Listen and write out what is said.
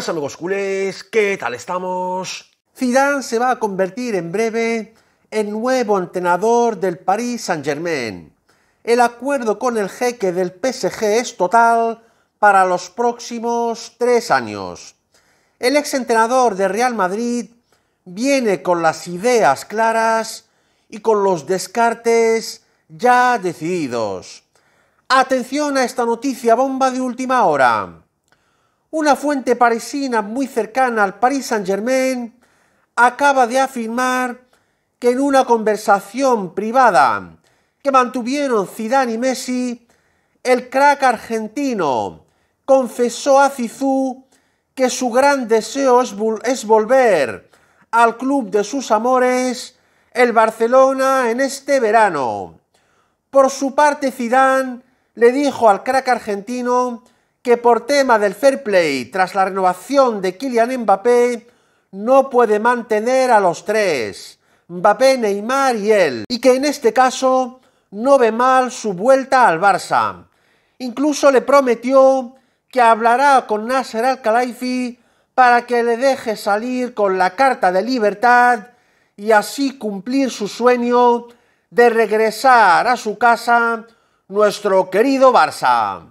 Saludos culés, ¿qué tal estamos? Zidane se va a convertir en breve en nuevo entrenador del Paris Saint-Germain. El acuerdo con el jeque del PSG es total para los próximos tres años. El exentrenador de Real Madrid viene con las ideas claras y con los descartes ya decididos. Atención a esta noticia bomba de última hora una fuente parisina muy cercana al Paris Saint-Germain, acaba de afirmar que en una conversación privada que mantuvieron Zidane y Messi, el crack argentino confesó a Zizou que su gran deseo es, volver al club de sus amores, el Barcelona, en este verano. Por su parte, Zidane le dijo al crack argentino que por tema del fair play tras la renovación de Kylian Mbappé no puede mantener a los tres, Mbappé, Neymar y él, y que en este caso no ve mal su vuelta al Barça. Incluso le prometió que hablará con Nasser Al-Khelaifi para que le deje salir con la carta de libertad y así cumplir su sueño de regresar a su casa nuestro querido Barça.